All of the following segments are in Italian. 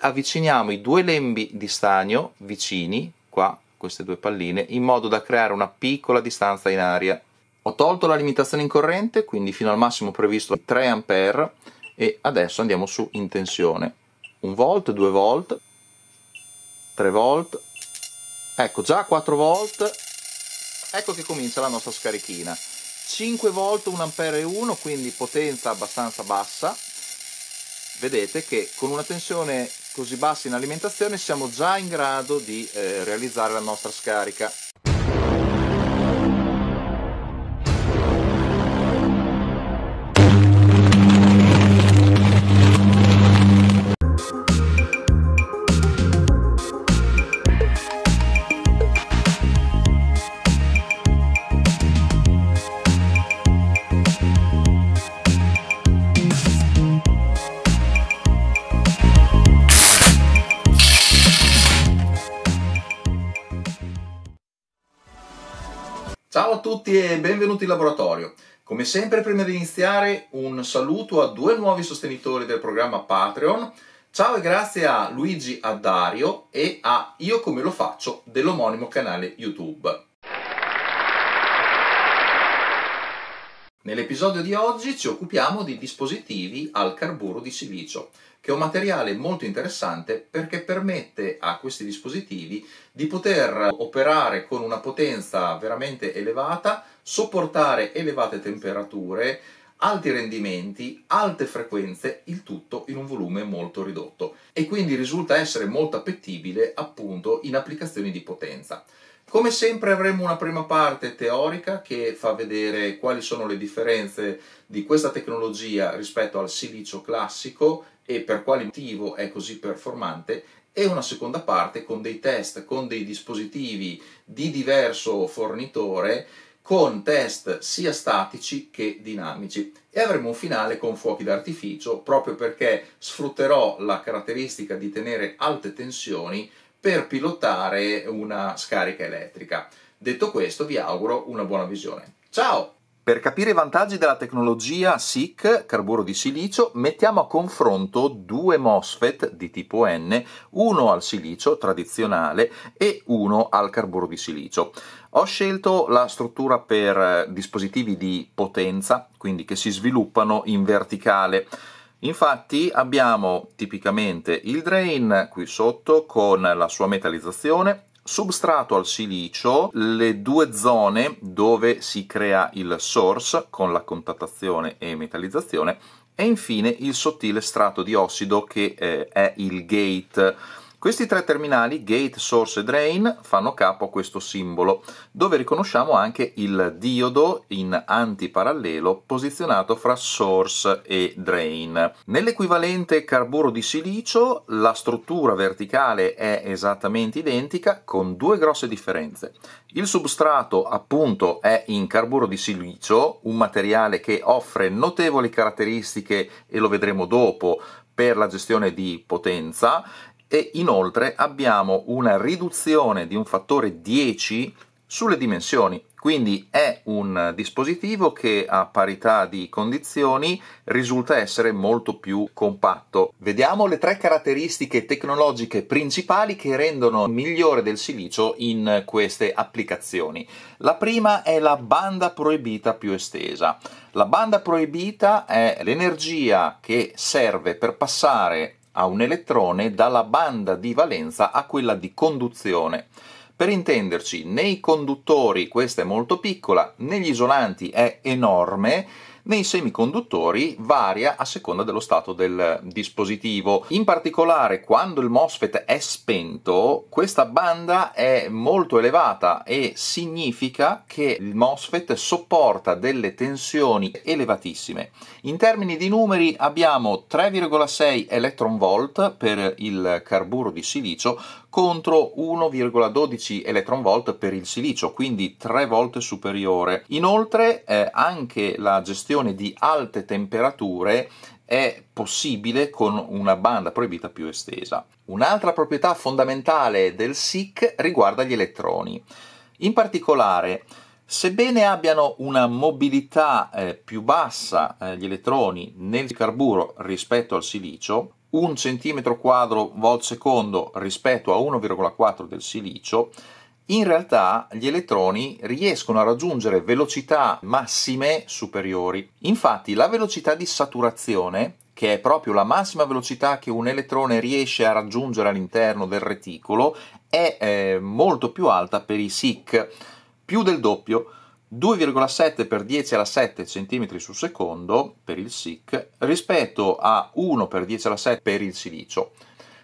avviciniamo i due lembi di stagno vicini, qua queste due palline, in modo da creare una piccola distanza in aria. Ho tolto la limitazione in corrente, quindi fino al massimo previsto 3 A e adesso andiamo su in tensione. 1 volt, 2 volt, 3 volt, ecco già 4 volt, ecco che comincia la nostra scarichina. 5 volt, 1 ampere e 1, quindi potenza abbastanza bassa, vedete che con una tensione così bassi in alimentazione siamo già in grado di eh, realizzare la nostra scarica Ciao a tutti e benvenuti in laboratorio. Come sempre, prima di iniziare, un saluto a due nuovi sostenitori del programma Patreon. Ciao e grazie a Luigi Addario e a Io Come Lo Faccio dell'omonimo canale YouTube. Nell'episodio di oggi ci occupiamo di dispositivi al carburo di silicio, che è un materiale molto interessante perché permette a questi dispositivi di poter operare con una potenza veramente elevata, sopportare elevate temperature, alti rendimenti, alte frequenze, il tutto in un volume molto ridotto e quindi risulta essere molto appetibile appunto in applicazioni di potenza. Come sempre avremo una prima parte teorica che fa vedere quali sono le differenze di questa tecnologia rispetto al silicio classico e per quale motivo è così performante e una seconda parte con dei test, con dei dispositivi di diverso fornitore con test sia statici che dinamici e avremo un finale con fuochi d'artificio proprio perché sfrutterò la caratteristica di tenere alte tensioni per pilotare una scarica elettrica. Detto questo, vi auguro una buona visione. Ciao! Per capire i vantaggi della tecnologia SIC, carburo di silicio, mettiamo a confronto due MOSFET di tipo N, uno al silicio tradizionale e uno al carburo di silicio. Ho scelto la struttura per dispositivi di potenza, quindi che si sviluppano in verticale. Infatti abbiamo tipicamente il drain qui sotto con la sua metallizzazione, substrato al silicio, le due zone dove si crea il source con la contattazione e metallizzazione e infine il sottile strato di ossido che eh, è il gate questi tre terminali, gate, source e drain, fanno capo a questo simbolo, dove riconosciamo anche il diodo in antiparallelo posizionato fra source e drain. Nell'equivalente carburo di silicio la struttura verticale è esattamente identica con due grosse differenze. Il substrato appunto è in carburo di silicio, un materiale che offre notevoli caratteristiche e lo vedremo dopo per la gestione di potenza e inoltre abbiamo una riduzione di un fattore 10 sulle dimensioni, quindi è un dispositivo che a parità di condizioni risulta essere molto più compatto. Vediamo le tre caratteristiche tecnologiche principali che rendono migliore del silicio in queste applicazioni. La prima è la banda proibita più estesa. La banda proibita è l'energia che serve per passare a un elettrone dalla banda di valenza a quella di conduzione. Per intenderci, nei conduttori questa è molto piccola, negli isolanti è enorme nei semiconduttori varia a seconda dello stato del dispositivo. In particolare, quando il MOSFET è spento, questa banda è molto elevata e significa che il MOSFET sopporta delle tensioni elevatissime. In termini di numeri abbiamo 3,6 electron volt per il carburo di silicio contro 1,12 eV per il silicio, quindi tre volte superiore. Inoltre eh, anche la gestione di alte temperature è possibile con una banda proibita più estesa. Un'altra proprietà fondamentale del SIC riguarda gli elettroni. In particolare, Sebbene abbiano una mobilità eh, più bassa eh, gli elettroni nel carburo rispetto al silicio, 1 cm quadro volt secondo rispetto a 1,4 del silicio, in realtà gli elettroni riescono a raggiungere velocità massime superiori. Infatti la velocità di saturazione, che è proprio la massima velocità che un elettrone riesce a raggiungere all'interno del reticolo, è eh, molto più alta per i SIC, più del doppio. 2,7 x 10 alla 7 cm su secondo per il SIC rispetto a 1 x 10 alla 7 per il silicio.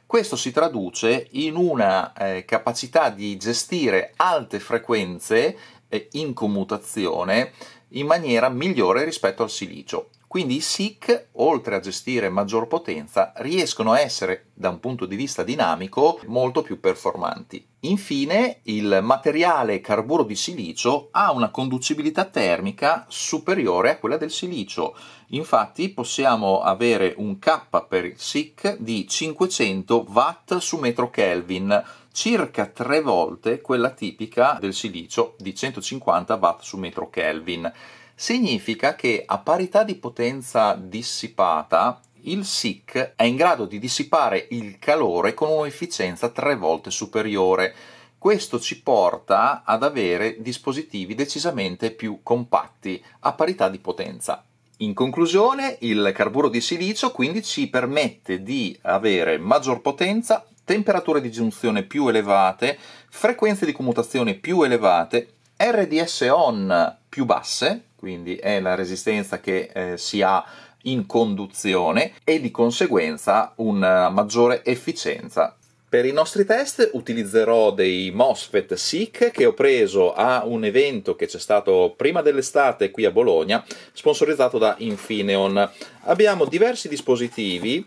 Questo si traduce in una eh, capacità di gestire alte frequenze eh, in commutazione in maniera migliore rispetto al silicio. Quindi i SIC, oltre a gestire maggior potenza, riescono a essere, da un punto di vista dinamico, molto più performanti. Infine, il materiale carburo di silicio ha una conducibilità termica superiore a quella del silicio. Infatti possiamo avere un K per SIC di 500 Watt su metro Kelvin, circa tre volte quella tipica del silicio di 150 Watt su metro Kelvin significa che a parità di potenza dissipata il SIC è in grado di dissipare il calore con un'efficienza tre volte superiore. Questo ci porta ad avere dispositivi decisamente più compatti a parità di potenza. In conclusione, il carburo di silicio quindi ci permette di avere maggior potenza, temperature di giunzione più elevate, frequenze di commutazione più elevate, RDS on più basse quindi è la resistenza che eh, si ha in conduzione e di conseguenza una maggiore efficienza per i nostri test utilizzerò dei MOSFET SICK che ho preso a un evento che c'è stato prima dell'estate qui a Bologna, sponsorizzato da Infineon. Abbiamo diversi dispositivi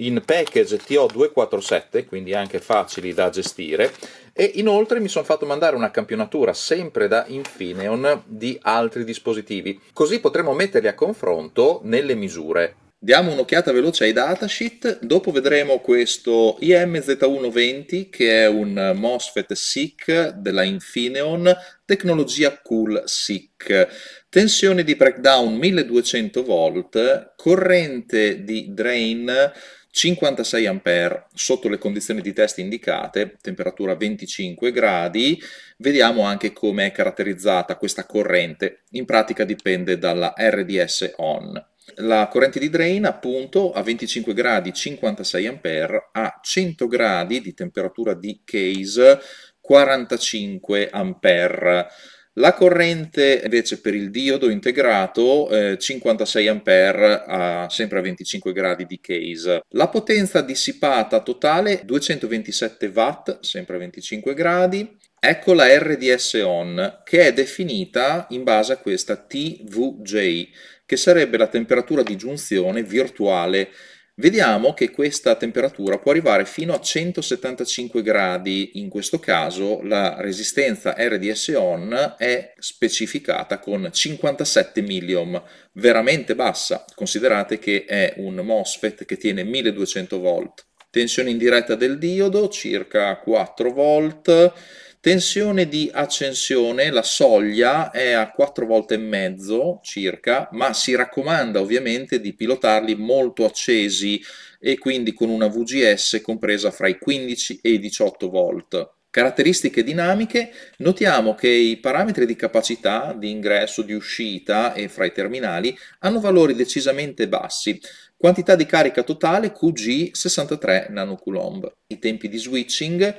in package TO247, quindi anche facili da gestire, e inoltre mi sono fatto mandare una campionatura sempre da Infineon di altri dispositivi, così potremo metterli a confronto nelle misure. Diamo un'occhiata veloce ai datasheet, dopo vedremo questo IMZ120 che è un MOSFET SICK della Infineon, tecnologia Cool SICK. Tensione di breakdown 1200 V, corrente di drain 56 A sotto le condizioni di test indicate, temperatura 25 gradi, vediamo anche come è caratterizzata questa corrente, in pratica dipende dalla RDS on. La corrente di drain appunto a 25 gradi 56 A a 100 gradi di temperatura di case 45 ampere. La corrente invece per il diodo integrato eh, 56 A a, sempre a 25 gradi di case. La potenza dissipata totale 227 W sempre a 25 gradi. Ecco la RDS on che è definita in base a questa TVJ che sarebbe la temperatura di giunzione virtuale vediamo che questa temperatura può arrivare fino a 175 gradi, in questo caso la resistenza RDS on è specificata con 57 milliohm, veramente bassa, considerate che è un MOSFET che tiene 1200 volt. Tensione indiretta del diodo circa 4 volt, Tensione di accensione, la soglia è a 4 volte e mezzo circa, ma si raccomanda ovviamente di pilotarli molto accesi e quindi con una VGS compresa fra i 15 e i 18 volt. Caratteristiche dinamiche, notiamo che i parametri di capacità di ingresso, di uscita e fra i terminali hanno valori decisamente bassi, quantità di carica totale QG 63 nanocoulomb. I tempi di switching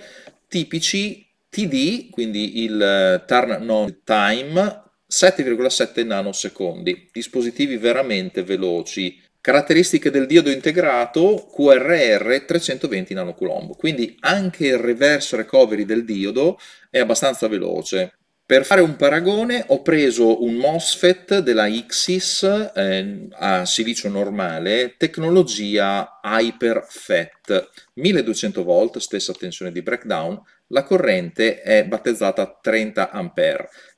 tipici TD, quindi il eh, turn on time, 7,7 nanosecondi, dispositivi veramente veloci. Caratteristiche del diodo integrato QRR 320 nanocoulomb, quindi anche il reverse recovery del diodo è abbastanza veloce. Per fare un paragone ho preso un MOSFET della Xis eh, a silicio normale, tecnologia HyperFET, 1200 volt, stessa tensione di breakdown, la corrente è battezzata 30 A,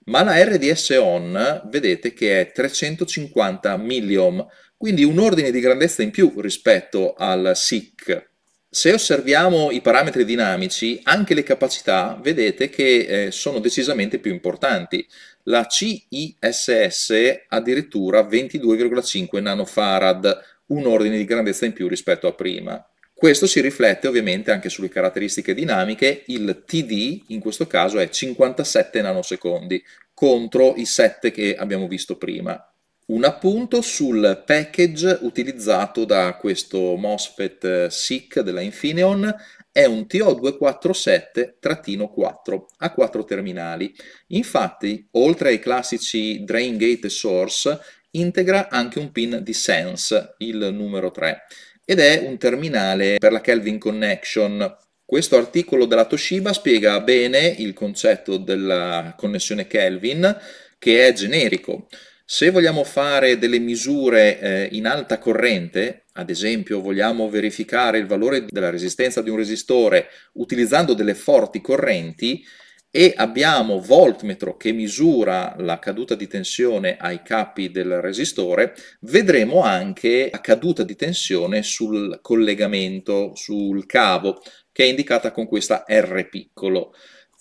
ma la RDS on vedete che è 350 milliohm, quindi un ordine di grandezza in più rispetto al SIC se osserviamo i parametri dinamici, anche le capacità vedete che eh, sono decisamente più importanti. La CISS addirittura 22,5 nanofarad, un ordine di grandezza in più rispetto a prima. Questo si riflette ovviamente anche sulle caratteristiche dinamiche, il TD in questo caso è 57 nanosecondi contro i 7 che abbiamo visto prima un appunto sul package utilizzato da questo MOSFET eh, SIC della Infineon, è un TO247-4 a 4 terminali. Infatti, oltre ai classici drain gate e source, integra anche un pin di Sense, il numero 3, ed è un terminale per la Kelvin Connection questo articolo della Toshiba spiega bene il concetto della connessione Kelvin, che è generico. Se vogliamo fare delle misure eh, in alta corrente, ad esempio vogliamo verificare il valore della resistenza di un resistore utilizzando delle forti correnti e abbiamo voltmetro che misura la caduta di tensione ai capi del resistore, vedremo anche la caduta di tensione sul collegamento, sul cavo, che è indicata con questa R piccolo.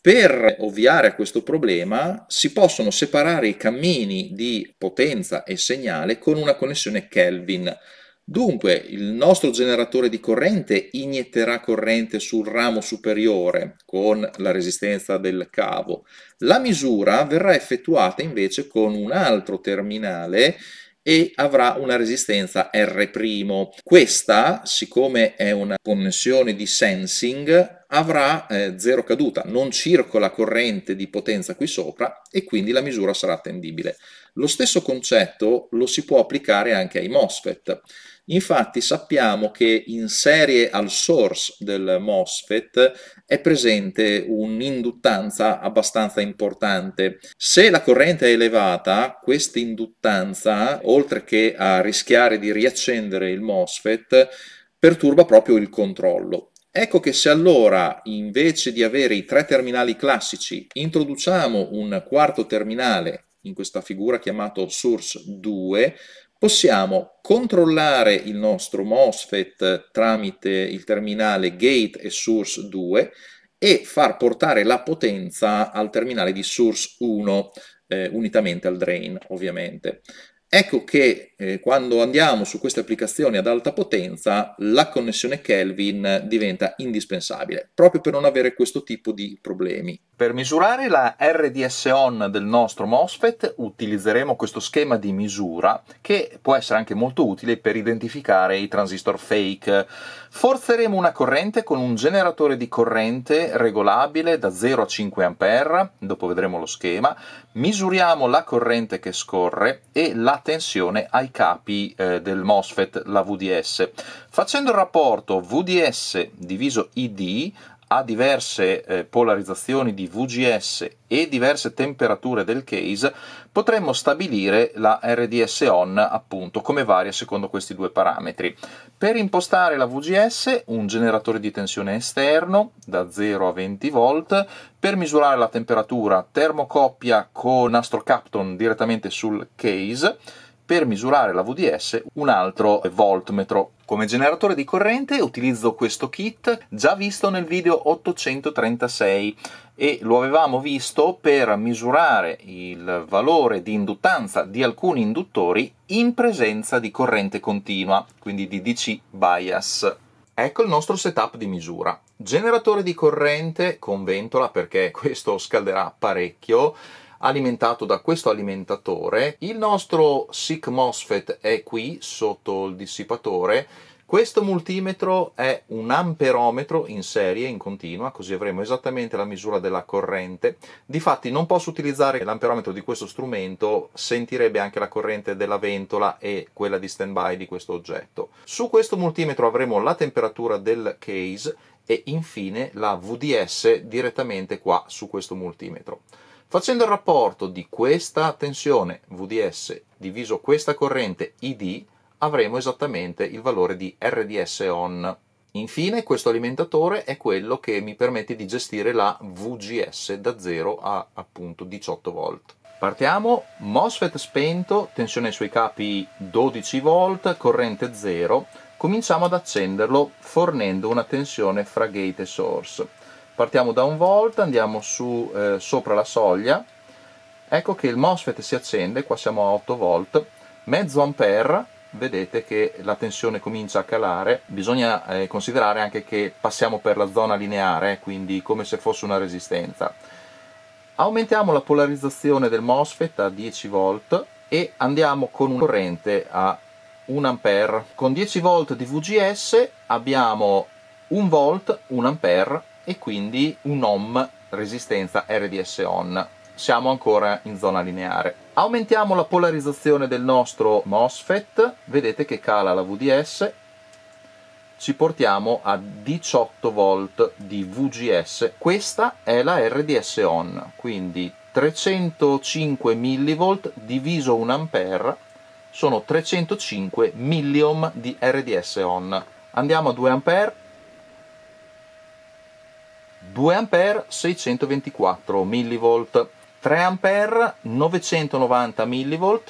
Per ovviare a questo problema si possono separare i cammini di potenza e segnale con una connessione Kelvin. Dunque il nostro generatore di corrente inietterà corrente sul ramo superiore con la resistenza del cavo. La misura verrà effettuata invece con un altro terminale e avrà una resistenza R'. Questa, siccome è una connessione di sensing, avrà eh, zero caduta, non circola corrente di potenza qui sopra e quindi la misura sarà attendibile. Lo stesso concetto lo si può applicare anche ai MOSFET. Infatti sappiamo che in serie al source del MOSFET è presente un'induttanza abbastanza importante. Se la corrente è elevata, questa induttanza, oltre che a rischiare di riaccendere il MOSFET, perturba proprio il controllo. Ecco che se allora invece di avere i tre terminali classici introduciamo un quarto terminale in questa figura chiamato source 2, possiamo controllare il nostro MOSFET tramite il terminale gate e source 2 e far portare la potenza al terminale di source 1 eh, unitamente al drain ovviamente. Ecco che eh, quando andiamo su queste applicazioni ad alta potenza la connessione Kelvin diventa indispensabile, proprio per non avere questo tipo di problemi. Per misurare la RDS-ON del nostro MOSFET utilizzeremo questo schema di misura che può essere anche molto utile per identificare i transistor fake. Forzeremo una corrente con un generatore di corrente regolabile da 0 a 5 A, dopo vedremo lo schema, misuriamo la corrente che scorre e la tensione ai capi eh, del MOSFET, la VDS. Facendo il rapporto VDS diviso ID ha diverse eh, polarizzazioni di VGS e diverse temperature del case, potremmo stabilire la RDS on appunto come varia secondo questi due parametri. Per impostare la VGS, un generatore di tensione esterno da 0 a 20 volt, per misurare la temperatura termocoppia con nastro Capton direttamente sul case, per misurare la VDS un altro voltmetro. Come generatore di corrente utilizzo questo kit già visto nel video 836 e lo avevamo visto per misurare il valore di induttanza di alcuni induttori in presenza di corrente continua, quindi di DC bias. Ecco il nostro setup di misura. Generatore di corrente con ventola perché questo scalderà parecchio alimentato da questo alimentatore. Il nostro SICK MOSFET è qui sotto il dissipatore. Questo multimetro è un amperometro in serie, in continua, così avremo esattamente la misura della corrente. Difatti non posso utilizzare l'amperometro di questo strumento, sentirebbe anche la corrente della ventola e quella di standby di questo oggetto. Su questo multimetro avremo la temperatura del case e infine la VDS direttamente qua su questo multimetro. Facendo il rapporto di questa tensione VDS diviso questa corrente ID avremo esattamente il valore di RDS on. Infine questo alimentatore è quello che mi permette di gestire la VGS da 0 a appunto 18 volt. Partiamo, MOSFET spento, tensione sui capi 12 volt, corrente 0, cominciamo ad accenderlo fornendo una tensione fra gate e source partiamo da un volt andiamo su eh, sopra la soglia ecco che il MOSFET si accende qua siamo a 8 volt mezzo ampere vedete che la tensione comincia a calare bisogna eh, considerare anche che passiamo per la zona lineare eh, quindi come se fosse una resistenza aumentiamo la polarizzazione del MOSFET a 10 volt e andiamo con un corrente a 1 ampere con 10 volt di VGS abbiamo 1 volt 1 ampere e quindi un ohm resistenza RDS on. Siamo ancora in zona lineare. Aumentiamo la polarizzazione del nostro MOSFET, vedete che cala la VDS, ci portiamo a 18 volt di VGS, questa è la RDS on, quindi 305 mV diviso 1 ampere sono 305 milliohm di RDS on. Andiamo a 2 ampere, 2A 624 mV, 3A 990 mV,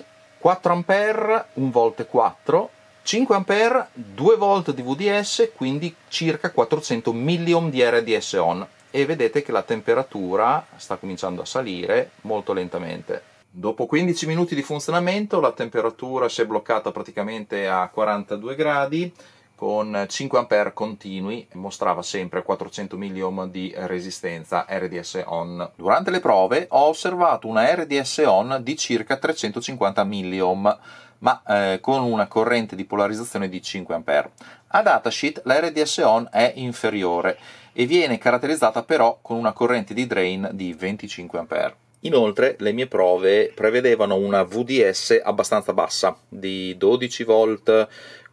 4A 1V4, 5A 2V di VDS, quindi circa 400 milliohm di RDS on e vedete che la temperatura sta cominciando a salire molto lentamente. Dopo 15 minuti di funzionamento la temperatura si è bloccata praticamente a 42 gradi con 5 A continui, mostrava sempre 400 mΩ di resistenza RDS on. Durante le prove ho osservato una RDS on di circa 350 mΩ ma eh, con una corrente di polarizzazione di 5 A. A datasheet la RDS on è inferiore e viene caratterizzata però con una corrente di drain di 25 A. Inoltre le mie prove prevedevano una VDS abbastanza bassa di 12 volt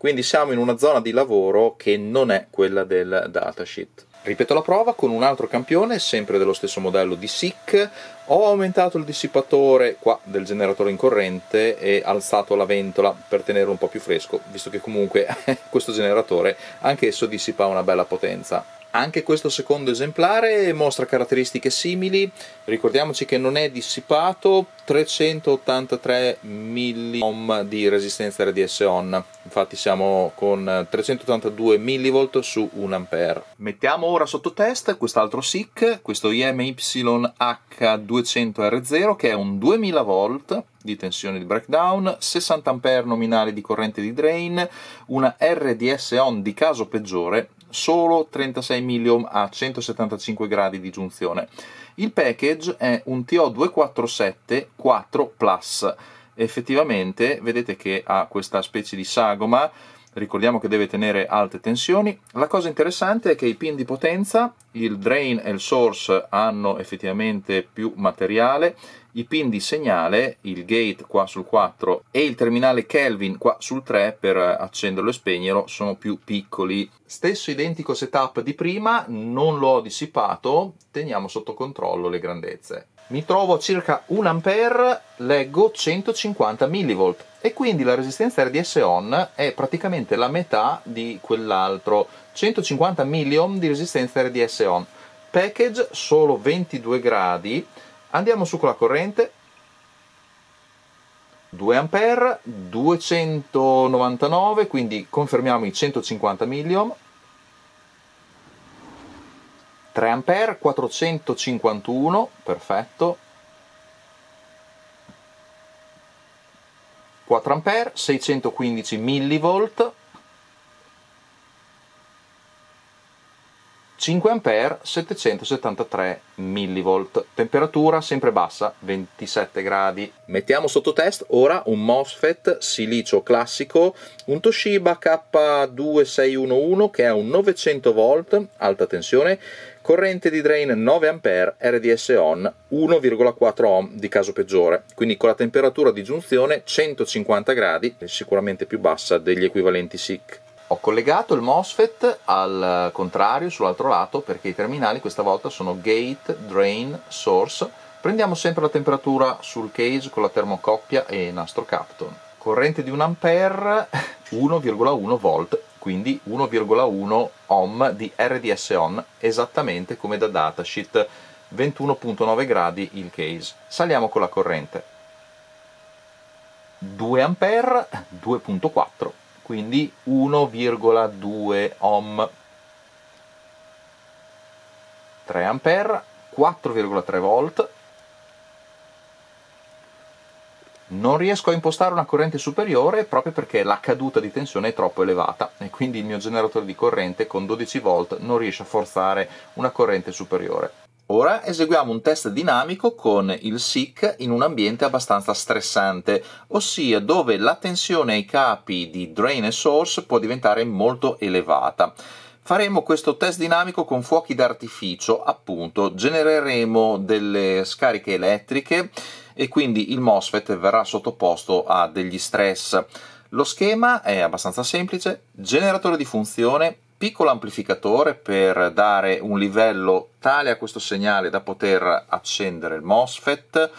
quindi siamo in una zona di lavoro che non è quella del datasheet. Ripeto la prova con un altro campione, sempre dello stesso modello di SIC. Ho aumentato il dissipatore qua del generatore in corrente e alzato la ventola per tenerlo un po' più fresco, visto che comunque questo generatore anch'esso dissipa una bella potenza. Anche questo secondo esemplare mostra caratteristiche simili, ricordiamoci che non è dissipato, 383 milliohm di resistenza RDS on, infatti siamo con 382 millivolt su 1 A. Mettiamo ora sotto test quest'altro SIC, questo IMYH200R0 che è un 2000 V di tensione di breakdown, 60 A nominale di corrente di drain, una RDS on di caso peggiore solo 36 mm a 175 gradi di giunzione. Il package è un TO247 4 Plus. Effettivamente vedete che ha questa specie di sagoma ricordiamo che deve tenere alte tensioni. La cosa interessante è che i pin di potenza, il drain e il source hanno effettivamente più materiale, i pin di segnale, il gate qua sul 4 e il terminale Kelvin qua sul 3 per accenderlo e spegnerlo sono più piccoli. Stesso identico setup di prima, non l'ho dissipato, teniamo sotto controllo le grandezze. Mi trovo a circa 1 A, leggo 150 mV e quindi la resistenza RDS on è praticamente la metà di quell'altro 150 milliohm di resistenza RDS on package solo 22 gradi andiamo su con la corrente 2 ampere 299 quindi confermiamo i 150 milliohm 3 ampere 451 perfetto 4A, 615 mV, 5A, 773 mV, temperatura sempre bassa, 27 gradi. Mettiamo sotto test ora un MOSFET silicio classico, un Toshiba K2611 che è un 900 V, alta tensione, corrente di drain 9A, RDS on 1,4 ohm di caso peggiore, quindi con la temperatura di giunzione 150 gradi, sicuramente più bassa degli equivalenti SICK. Ho collegato il MOSFET al contrario, sull'altro lato, perché i terminali questa volta sono gate, drain, source. Prendiamo sempre la temperatura sul case con la termocoppia e nastro Capton. Corrente di 1A, 1,1 V quindi 1,1 ohm di RDS on, esattamente come da datasheet 21.9 gradi il case. Saliamo con la corrente 2 A 2.4, quindi 1,2 ohm 3 A 4,3 volt non riesco a impostare una corrente superiore proprio perché la caduta di tensione è troppo elevata e quindi il mio generatore di corrente con 12 volt non riesce a forzare una corrente superiore. Ora eseguiamo un test dinamico con il SIC in un ambiente abbastanza stressante, ossia dove la tensione ai capi di drain e source può diventare molto elevata. Faremo questo test dinamico con fuochi d'artificio, appunto, genereremo delle scariche elettriche e quindi il MOSFET verrà sottoposto a degli stress. Lo schema è abbastanza semplice, generatore di funzione, piccolo amplificatore per dare un livello tale a questo segnale da poter accendere il MOSFET,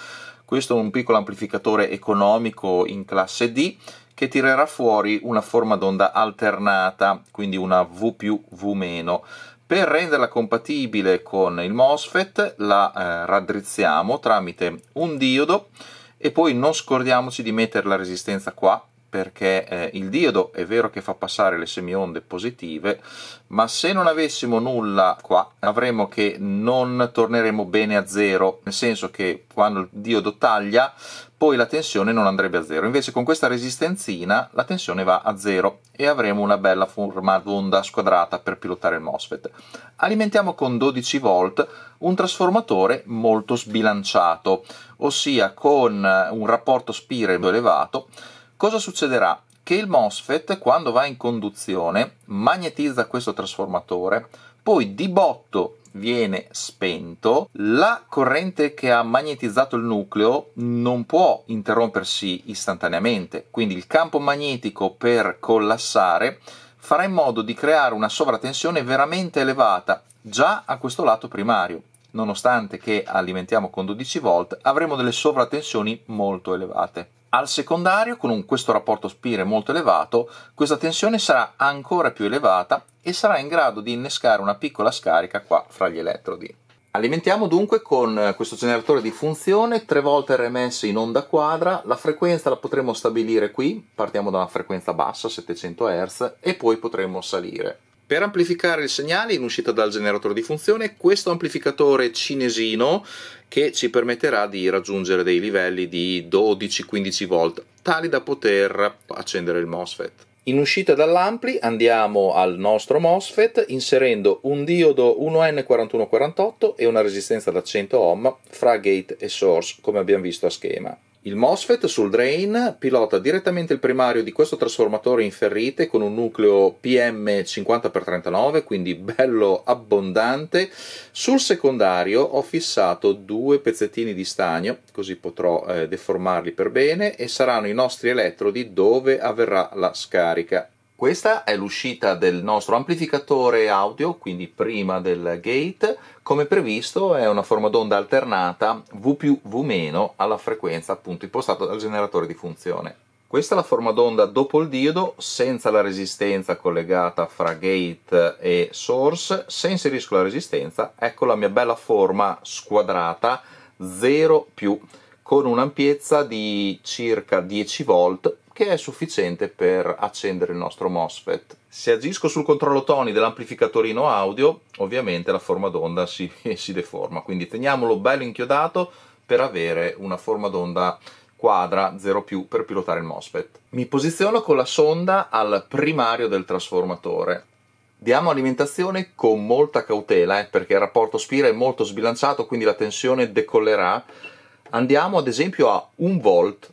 questo è un piccolo amplificatore economico in classe D che tirerà fuori una forma d'onda alternata, quindi una V più V meno. Per renderla compatibile con il MOSFET la eh, raddrizziamo tramite un diodo e poi non scordiamoci di mettere la resistenza qua perché eh, il diodo è vero che fa passare le semionde positive, ma se non avessimo nulla qua avremmo che non torneremo bene a zero, nel senso che quando il diodo taglia poi la tensione non andrebbe a zero. Invece con questa resistenzina la tensione va a zero e avremo una bella forma d'onda squadrata per pilotare il MOSFET. Alimentiamo con 12 volt un trasformatore molto sbilanciato, ossia con eh, un rapporto spire elevato. Cosa succederà? Che il MOSFET quando va in conduzione magnetizza questo trasformatore, poi di botto viene spento, la corrente che ha magnetizzato il nucleo non può interrompersi istantaneamente, quindi il campo magnetico per collassare farà in modo di creare una sovratensione veramente elevata già a questo lato primario. Nonostante che alimentiamo con 12 volt, avremo delle sovratensioni molto elevate. Al secondario, con un, questo rapporto spire molto elevato, questa tensione sarà ancora più elevata e sarà in grado di innescare una piccola scarica qua fra gli elettrodi. Alimentiamo dunque con eh, questo generatore di funzione tre volte RMS in onda quadra, la frequenza la potremo stabilire qui, partiamo da una frequenza bassa 700 Hz e poi potremo salire. Per amplificare il segnale in uscita dal generatore di funzione, questo amplificatore cinesino che ci permetterà di raggiungere dei livelli di 12-15 volt, tali da poter accendere il MOSFET. In uscita dall'ampli andiamo al nostro MOSFET inserendo un diodo 1N4148 e una resistenza da 100 ohm fra gate e source come abbiamo visto a schema. Il MOSFET sul drain pilota direttamente il primario di questo trasformatore in ferrite con un nucleo PM50x39, quindi bello abbondante. Sul secondario ho fissato due pezzettini di stagno, così potrò eh, deformarli per bene, e saranno i nostri elettrodi dove avverrà la scarica. Questa è l'uscita del nostro amplificatore audio, quindi prima del gate. Come previsto è una forma d'onda alternata V più V meno alla frequenza appunto impostata dal generatore di funzione. Questa è la forma d'onda dopo il diodo, senza la resistenza collegata fra gate e source. Se inserisco la resistenza, ecco la mia bella forma squadrata 0 più con un'ampiezza di circa 10 volt che è sufficiente per accendere il nostro MOSFET. Se agisco sul controllo Tony dell'amplificatorino audio, ovviamente la forma d'onda si, si deforma, quindi teniamolo bello inchiodato per avere una forma d'onda quadra 0 più per pilotare il MOSFET. Mi posiziono con la sonda al primario del trasformatore. Diamo alimentazione con molta cautela, eh, perché il rapporto spira è molto sbilanciato, quindi la tensione decollerà. Andiamo ad esempio a 1 volt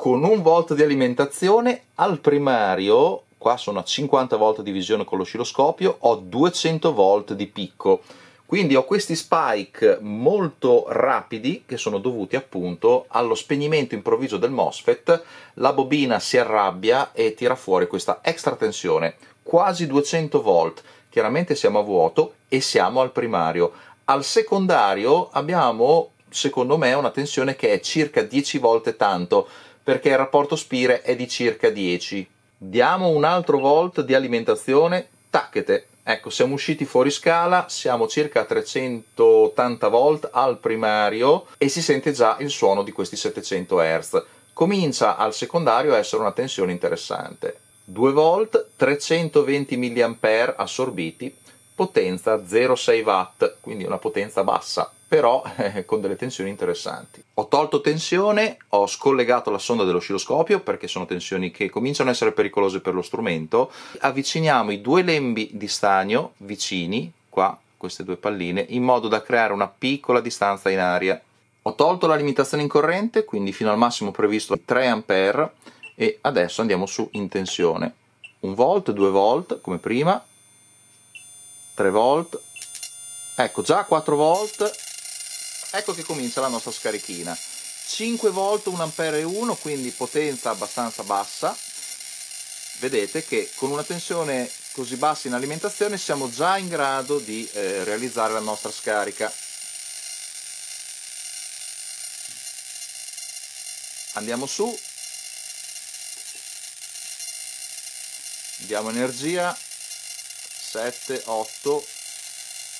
con un volt di alimentazione al primario, qua sono a 50 volt di visione con l'oscilloscopio, ho 200 volt di picco. Quindi ho questi spike molto rapidi che sono dovuti appunto allo spegnimento improvviso del MOSFET, la bobina si arrabbia e tira fuori questa extra tensione, quasi 200 volt, chiaramente siamo a vuoto e siamo al primario. Al secondario abbiamo, secondo me, una tensione che è circa 10 volte tanto, perché il rapporto spire è di circa 10. Diamo un altro volt di alimentazione, tacchete. Ecco, siamo usciti fuori scala, siamo circa a 380 volt al primario e si sente già il suono di questi 700 Hz. Comincia al secondario a essere una tensione interessante. 2 volt, 320 mA assorbiti, potenza 0,6 watt, quindi una potenza bassa, però eh, con delle tensioni interessanti. Ho tolto tensione, ho scollegato la sonda dell'oscilloscopio perché sono tensioni che cominciano a essere pericolose per lo strumento. Avviciniamo i due lembi di stagno vicini, qua queste due palline, in modo da creare una piccola distanza in aria. Ho tolto la limitazione in corrente, quindi fino al massimo previsto 3 A e adesso andiamo su in tensione. 1 volt, 2 volt come prima, 3 volt ecco già 4 volt ecco che comincia la nostra scarichina 5 volt 1 ampere 1 quindi potenza abbastanza bassa vedete che con una tensione così bassa in alimentazione siamo già in grado di eh, realizzare la nostra scarica andiamo su diamo energia 7, 8,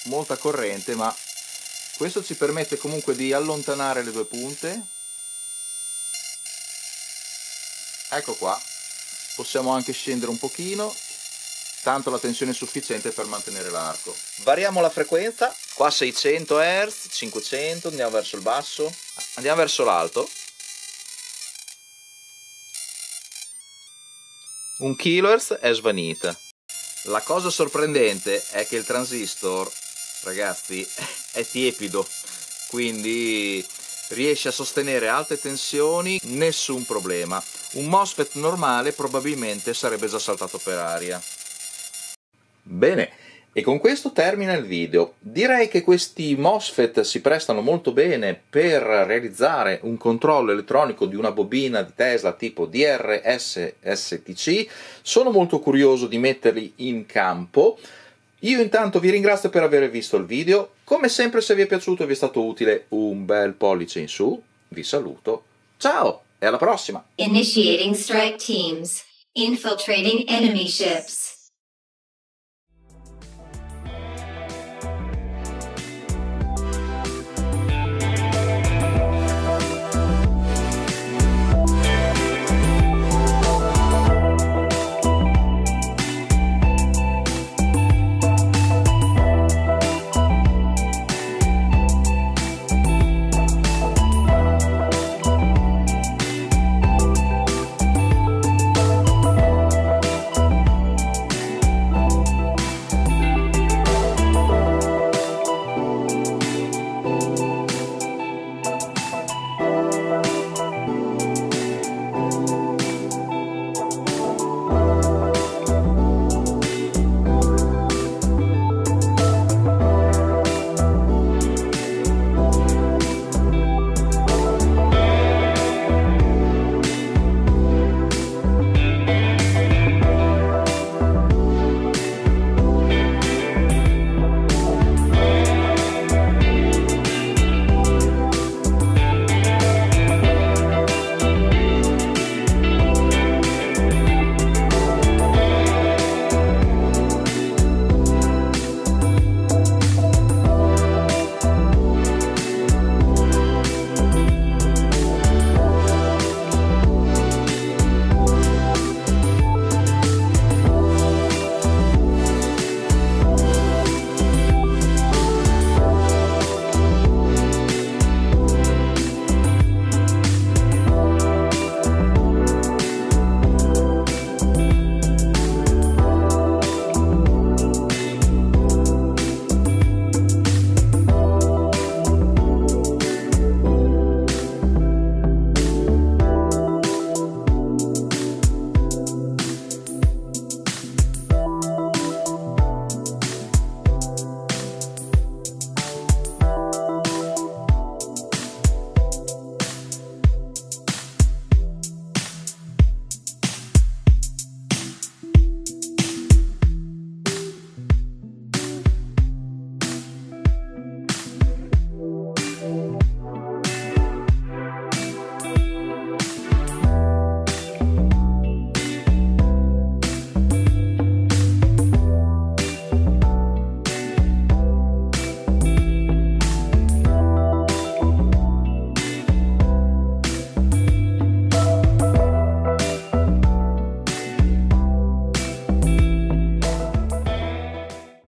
molta corrente, ma questo ci permette comunque di allontanare le due punte. Ecco qua, possiamo anche scendere un pochino, tanto la tensione è sufficiente per mantenere l'arco. Variamo la frequenza, qua 600 Hz, 500, andiamo verso il basso, andiamo verso l'alto. 1 kHz è svanita. La cosa sorprendente è che il transistor, ragazzi, è tiepido, quindi riesce a sostenere alte tensioni, nessun problema. Un MOSFET normale probabilmente sarebbe già saltato per aria. Bene, e con questo termina il video. Direi che questi MOSFET si prestano molto bene per realizzare un controllo elettronico di una bobina di Tesla tipo DRS-STC. Sono molto curioso di metterli in campo. Io intanto vi ringrazio per aver visto il video. Come sempre se vi è piaciuto e vi è stato utile un bel pollice in su. Vi saluto. Ciao e alla prossima! Initiating strike teams. Infiltrating enemy ships.